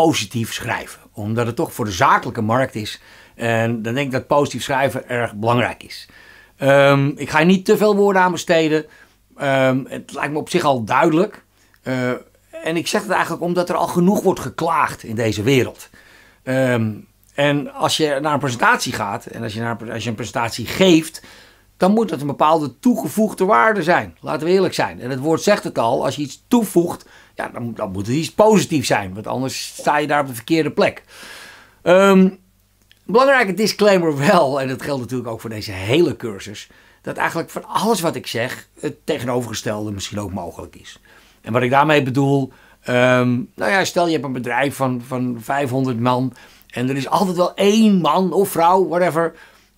positief schrijven. Omdat het toch voor de zakelijke markt is. En dan denk ik dat positief schrijven erg belangrijk is. Ehm, ik ga niet te veel woorden aan besteden. Ehm, het lijkt me op zich al duidelijk. Eh, en ik zeg het eigenlijk omdat er al genoeg wordt geklaagd in deze wereld. Ehm, en als je naar een presentatie gaat en als je, naar, als je een presentatie geeft, dan moet het een bepaalde toegevoegde waarde zijn. Laten we eerlijk zijn. En het woord zegt het al, als je iets toevoegt, ja, dan, moet het iets positiefs zijn. Want anders sta je daar op de verkeerde plek. Um, belangrijke disclaimer wel, en dat geldt natuurlijk ook voor deze hele cursus, dat eigenlijk van alles wat ik zeg het tegenovergestelde misschien ook mogelijk is. En wat ik daarmee bedoel, ehm, nou ja, stel je hebt een bedrijf van, van 500 man en er is altijd wel één man of vrouw, whatever,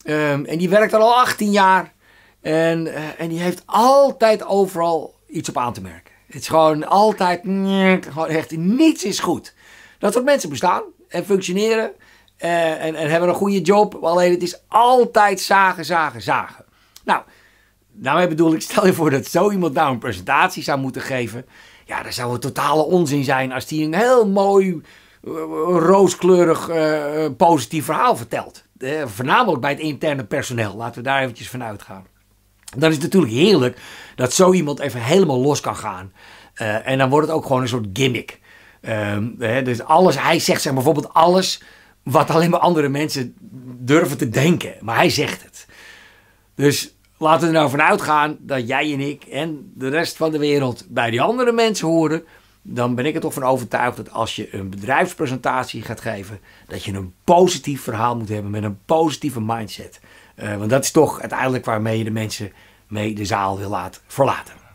Ehm, en die werkt er al 18 jaar. En, eh, en die heeft altijd overal iets op aan te merken. Het is gewoon altijd, gewoon echt, niets is goed. Dat soort mensen bestaan en functioneren eh, en, en hebben een goede job. Alleen het is altijd zagen, zagen, zagen. Nou, daarmee bedoel ik, stel je voor dat zo iemand nou een presentatie zou moeten geven. Ja, dat zou een totale onzin zijn als die een heel mooi, eh, rooskleurig, positief verhaal vertelt eh, voornamelijk bij het interne personeel. Laten we daar eventjes van uitgaan. Dan is het natuurlijk heerlijk dat zo iemand even helemaal los kan gaan. Eh, en dan wordt het ook gewoon een soort gimmick. Ehm, hè, dus alles, hij zegt zeg bijvoorbeeld alles wat alleen maar andere mensen durven te denken. Maar hij zegt het. Dus laten we er nou vanuit gaan dat jij en ik en de rest van de wereld bij die andere mensen horen dan ben ik er toch van overtuigd dat als je een bedrijfspresentatie gaat geven, dat je een positief verhaal moet hebben met een positieve mindset. Eh, want dat is toch uiteindelijk waarmee je de mensen mee de zaal wil laten verlaten.